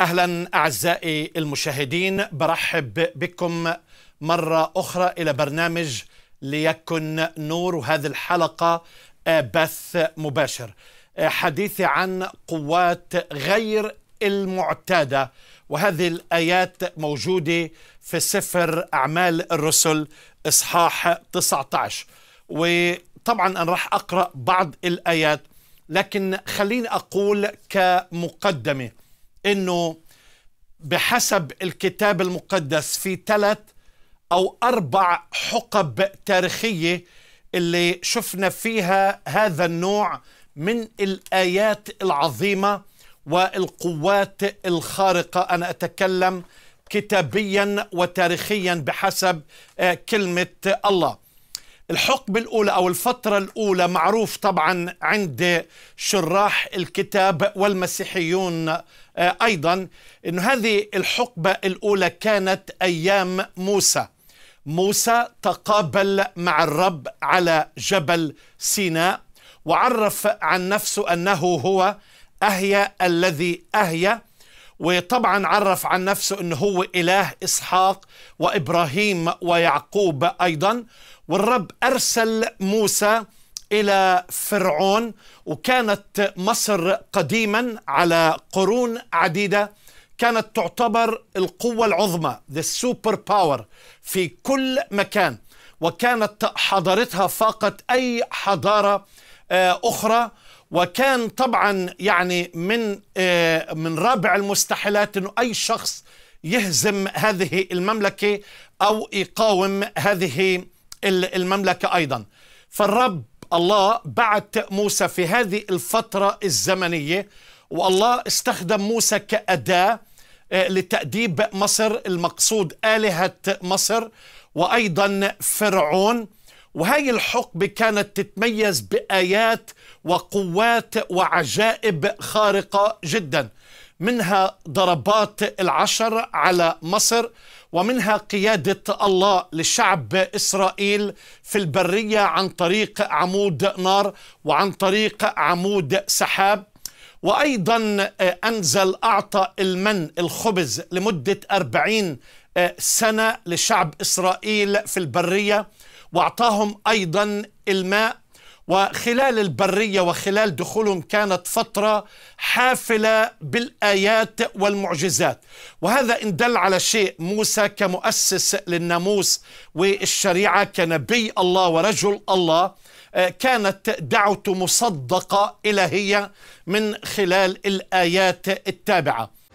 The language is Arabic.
اهلا اعزائي المشاهدين برحب بكم مره اخرى الى برنامج ليكن نور وهذه الحلقه بث مباشر آه، حديثي عن قوات غير المعتاده وهذه الايات موجوده في سفر اعمال الرسل اصحاح 19 وطبعا انا راح اقرا بعض الايات لكن خليني اقول كمقدمه انه بحسب الكتاب المقدس في ثلاث او اربع حقب تاريخيه اللي شفنا فيها هذا النوع من الايات العظيمه والقوات الخارقه انا اتكلم كتابيا وتاريخيا بحسب آه، كلمه الله الحقبة الأولى أو الفترة الأولى معروف طبعا عند شراح الكتاب والمسيحيون آه، أيضا أن هذه الحقبة الأولى كانت أيام موسى موسى تقابل مع الرب على جبل سيناء وعرف عن نفسه أنه هو أهيا الذي أهيا وطبعا عرف عن نفسه انه هو اله اسحاق وابراهيم ويعقوب ايضا والرب ارسل موسى الى فرعون وكانت مصر قديما على قرون عديده كانت تعتبر القوه العظمى the super power في كل مكان وكانت حضارتها فاقت اي حضاره آه، اخرى وكان طبعا يعني من آه، من رابع المستحيلات انه اي شخص يهزم هذه المملكه او يقاوم هذه المملكه ايضا فالرب الله بعت موسى في هذه الفتره الزمنيه والله استخدم موسى كاداه آه، لتأديب مصر المقصود آلهة مصر وأيضا فرعون وهاي الحقبة كانت تتميز بآيات وقوات وعجائب خارقة جدا منها ضربات العشر على مصر ومنها قيادة الله لشعب إسرائيل في البرية عن طريق عمود نار وعن طريق عمود سحاب وأيضا آه، أنزل أعطى المن الخبز لمدة أربعين آه، سنة لشعب إسرائيل في البرية واعطاهم ايضا الماء وخلال البريه وخلال دخولهم كانت فتره حافله بالايات والمعجزات وهذا ان دل على شيء موسى كمؤسس للناموس والشريعه كنبي الله ورجل الله آه، كانت دعوته مصدقه الهيه من خلال الايات التابعه